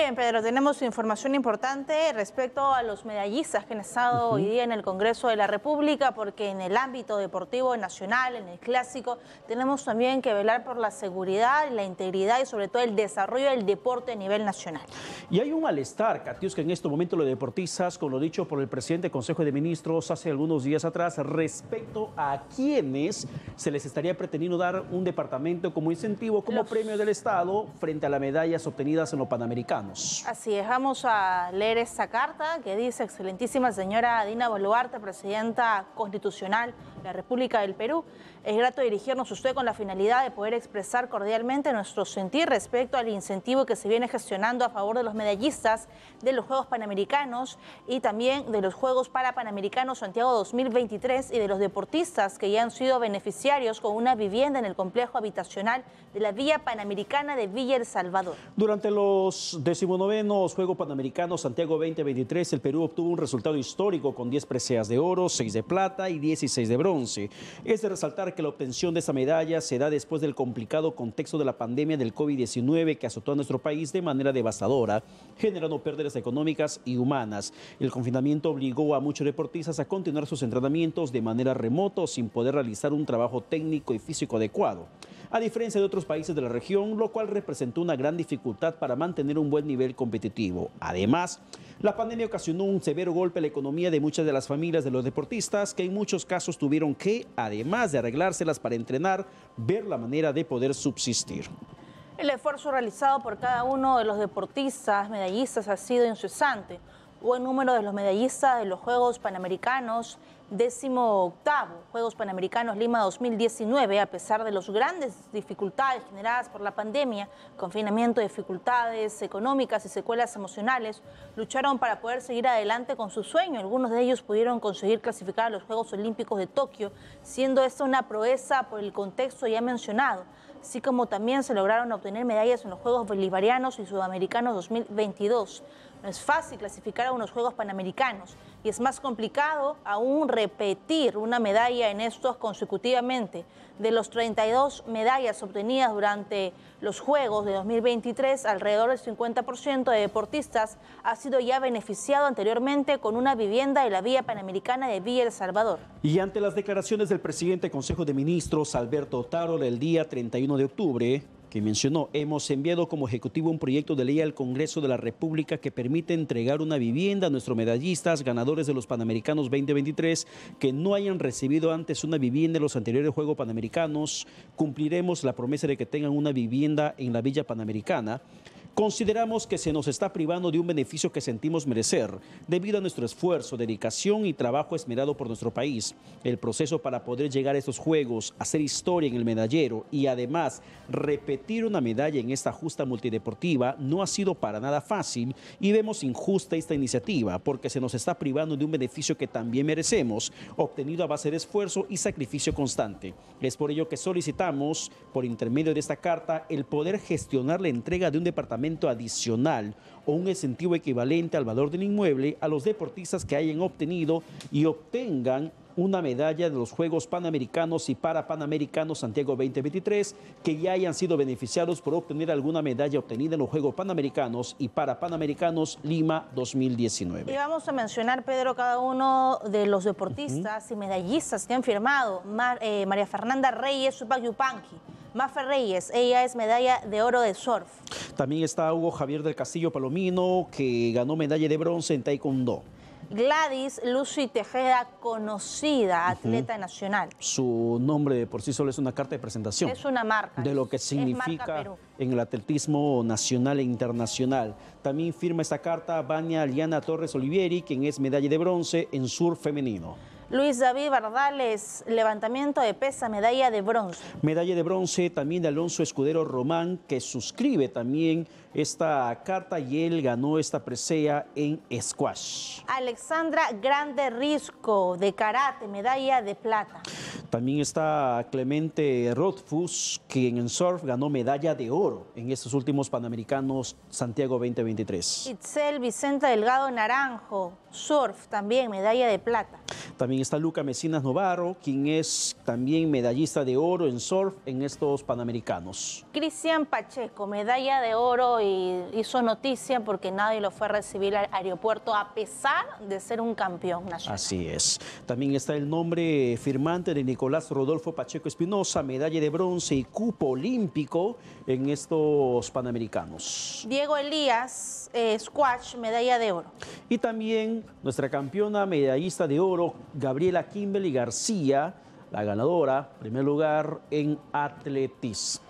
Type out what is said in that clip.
Bien, Pedro, tenemos información importante respecto a los medallistas que han estado hoy día en el Congreso de la República, porque en el ámbito deportivo nacional, en el clásico, tenemos también que velar por la seguridad, la integridad y sobre todo el desarrollo del deporte a nivel nacional. Y hay un malestar, que en este momento lo deportistas, con lo dicho por el presidente del Consejo de Ministros hace algunos días atrás, respecto a quienes se les estaría pretendiendo dar un departamento como incentivo, como premio del Estado, frente a las medallas obtenidas en lo panamericano. Así es, vamos a leer esta carta que dice, excelentísima señora Dina Boluarte, presidenta constitucional la República del Perú. Es grato dirigirnos a usted con la finalidad de poder expresar cordialmente nuestro sentir respecto al incentivo que se viene gestionando a favor de los medallistas de los Juegos Panamericanos y también de los Juegos Parapanamericanos Santiago 2023 y de los deportistas que ya han sido beneficiarios con una vivienda en el complejo habitacional de la Vía Panamericana de Villa El Salvador. Durante los decimonovenos Juegos Panamericanos Santiago 2023, el Perú obtuvo un resultado histórico con 10 preseas de oro, 6 de plata y 16 de bronce es de resaltar que la obtención de esa medalla se da después del complicado contexto de la pandemia del COVID-19 que azotó a nuestro país de manera devastadora, generando pérdidas económicas y humanas. El confinamiento obligó a muchos deportistas a continuar sus entrenamientos de manera remota sin poder realizar un trabajo técnico y físico adecuado a diferencia de otros países de la región, lo cual representó una gran dificultad para mantener un buen nivel competitivo. Además, la pandemia ocasionó un severo golpe a la economía de muchas de las familias de los deportistas que en muchos casos tuvieron que, además de arreglárselas para entrenar, ver la manera de poder subsistir. El esfuerzo realizado por cada uno de los deportistas medallistas ha sido incesante. Buen número de los medallistas de los Juegos Panamericanos, décimo octavo Juegos Panamericanos Lima 2019, a pesar de las grandes dificultades generadas por la pandemia, confinamiento, dificultades económicas y secuelas emocionales, lucharon para poder seguir adelante con su sueño. Algunos de ellos pudieron conseguir clasificar a los Juegos Olímpicos de Tokio, siendo esta una proeza por el contexto ya mencionado, así como también se lograron obtener medallas en los Juegos Bolivarianos y Sudamericanos 2022. No es fácil clasificar a unos Juegos Panamericanos y es más complicado aún repetir una medalla en estos consecutivamente. De los 32 medallas obtenidas durante los Juegos de 2023, alrededor del 50% de deportistas ha sido ya beneficiado anteriormente con una vivienda de la Vía Panamericana de Villa El Salvador. Y ante las declaraciones del presidente del Consejo de Ministros, Alberto Taro, el día 31 de octubre, que mencionó, hemos enviado como Ejecutivo un proyecto de ley al Congreso de la República que permite entregar una vivienda a nuestros medallistas, ganadores de los Panamericanos 2023, que no hayan recibido antes una vivienda en los anteriores Juegos Panamericanos. Cumpliremos la promesa de que tengan una vivienda en la Villa Panamericana. Consideramos que se nos está privando de un beneficio que sentimos merecer debido a nuestro esfuerzo, dedicación y trabajo esmerado por nuestro país. El proceso para poder llegar a estos Juegos, hacer historia en el medallero y además repetir una medalla en esta justa multideportiva no ha sido para nada fácil y vemos injusta esta iniciativa porque se nos está privando de un beneficio que también merecemos, obtenido a base de esfuerzo y sacrificio constante. Es por ello que solicitamos, por intermedio de esta carta, el poder gestionar la entrega de un departamento adicional o un incentivo equivalente al valor del inmueble a los deportistas que hayan obtenido y obtengan una medalla de los Juegos Panamericanos y para Panamericanos Santiago 2023 que ya hayan sido beneficiados por obtener alguna medalla obtenida en los Juegos Panamericanos y para Panamericanos Lima 2019. Y vamos a mencionar, Pedro, cada uno de los deportistas y medallistas que han firmado. Eh, María Fernanda Reyes, Supac Mafe Reyes. Ella es medalla de oro de surf. También está Hugo Javier del Castillo Palomino, que ganó medalla de bronce en Taekwondo. Gladys Lucy Tejeda, conocida atleta nacional. Su nombre por sí solo es una carta de presentación. Es una marca. De lo que significa en el atletismo nacional e internacional. También firma esta carta Vania Liana Torres Olivieri, quien es medalla de bronce en surf femenino. Luis David Bardales, levantamiento de pesa, medalla de bronce. Medalla de bronce también de Alonso Escudero Román, que suscribe también esta carta y él ganó esta presea en squash. Alexandra Grande Risco, de karate, medalla de plata. También está Clemente Rothfuss, quien en surf ganó medalla de oro en estos últimos Panamericanos Santiago 2023. Itzel Vicenta Delgado Naranjo, surf, también medalla de plata. También está Luca Mecinas Novarro, quien es también medallista de oro en surf en estos Panamericanos. Cristian Pacheco, medalla de oro y hizo noticia porque nadie lo fue a recibir al aeropuerto a pesar de ser un campeón nacional. Así es. También está el nombre firmante de Nicolás Rodolfo Pacheco Espinosa, medalla de bronce y cupo olímpico en estos Panamericanos. Diego Elías, eh, squash, medalla de oro. Y también nuestra campeona medallista de oro, Gabriela Kimberly García, la ganadora, primer lugar en Atletis.